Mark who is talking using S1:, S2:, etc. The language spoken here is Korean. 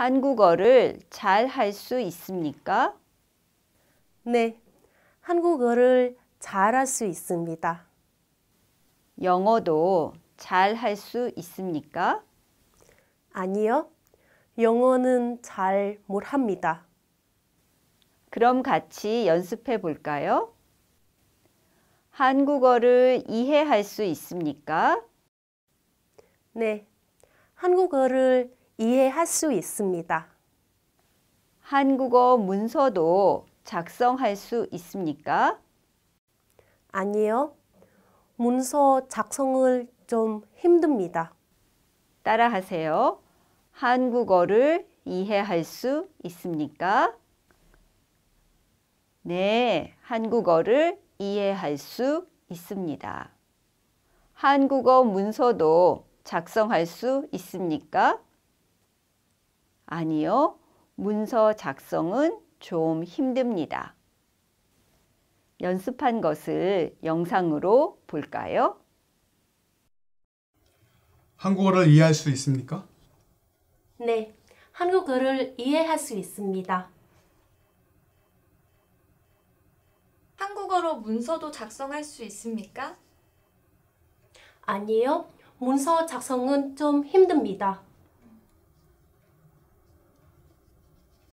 S1: 한국어를 잘 할 수 있습니까? 네, 한국어를 잘 할 수 있습니다. 영어도 잘 할 수 있습니까? 아니요, 영어는 잘 못합니다. 그럼 같이 연습해 볼까요? 한국어를 이해할 수 있습니까? 네, 한국어를 이해할 수 있습니다. 한국어 문서도 작성할 수 있습니까? 아니요. 문서 작성을 좀 힘듭니다. 따라하세요. 한국어를 이해할 수 있습니까? 네, 한국어를 이해할 수 있습니다. 한국어 문서도 작성할 수 있습니까? 아니요. 문서 작성은 좀 힘듭니다. 연습한 것을 영상으로 볼까요?
S2: 한국어를 이해할 수 있습니까?
S3: 네,
S4: 한국어를 이해할 수 있습니다. 한국어로 문서도 작성할 수 있습니까?
S3: 아니요, 문서 작성은 좀 힘듭니다.